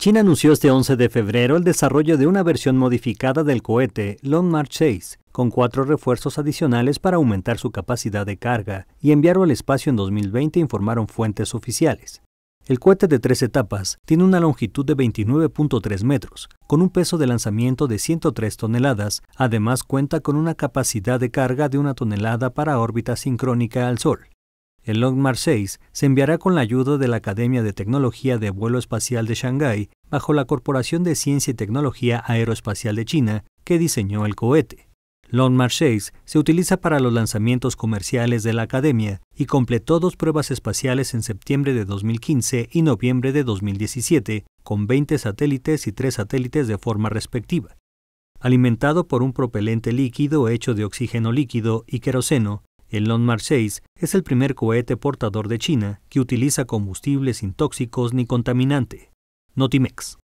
China anunció este 11 de febrero el desarrollo de una versión modificada del cohete Long March 6, con cuatro refuerzos adicionales para aumentar su capacidad de carga y enviarlo al espacio en 2020, informaron fuentes oficiales. El cohete de tres etapas tiene una longitud de 29.3 metros, con un peso de lanzamiento de 103 toneladas, además cuenta con una capacidad de carga de una tonelada para órbita sincrónica al Sol. El Long March 6 se enviará con la ayuda de la Academia de Tecnología de Vuelo Espacial de Shanghái bajo la Corporación de Ciencia y Tecnología Aeroespacial de China, que diseñó el cohete. Long March 6 se utiliza para los lanzamientos comerciales de la Academia y completó dos pruebas espaciales en septiembre de 2015 y noviembre de 2017, con 20 satélites y 3 satélites de forma respectiva. Alimentado por un propelente líquido hecho de oxígeno líquido y queroseno, el March 6 es el primer cohete portador de China que utiliza combustibles sin tóxicos ni contaminante. Notimex.